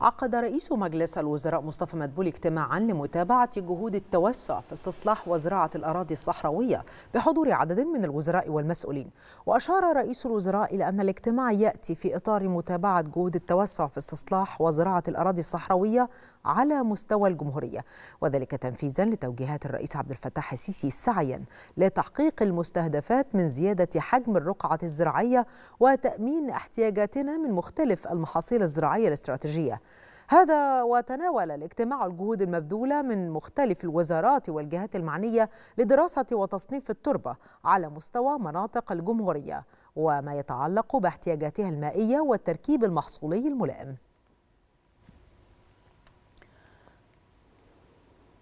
عقد رئيس مجلس الوزراء مصطفى مدبولي اجتماعا لمتابعة جهود التوسع في استصلاح وزراعة الأراضي الصحراوية بحضور عدد من الوزراء والمسؤولين وأشار رئيس الوزراء إلى أن الاجتماع يأتي في إطار متابعة جهود التوسع في استصلاح وزراعة الأراضي الصحراوية على مستوى الجمهورية وذلك تنفيذا لتوجيهات الرئيس عبد الفتاح السيسي سعيا لتحقيق المستهدفات من زيادة حجم الرقعة الزراعية وتأمين احتياجاتنا من مختلف المحاصيل الزراعية الاستراتيجية هذا وتناول الاجتماع الجهود المبذولة من مختلف الوزارات والجهات المعنية لدراسة وتصنيف التربة على مستوى مناطق الجمهورية وما يتعلق باحتياجاتها المائية والتركيب المحصولي الملائم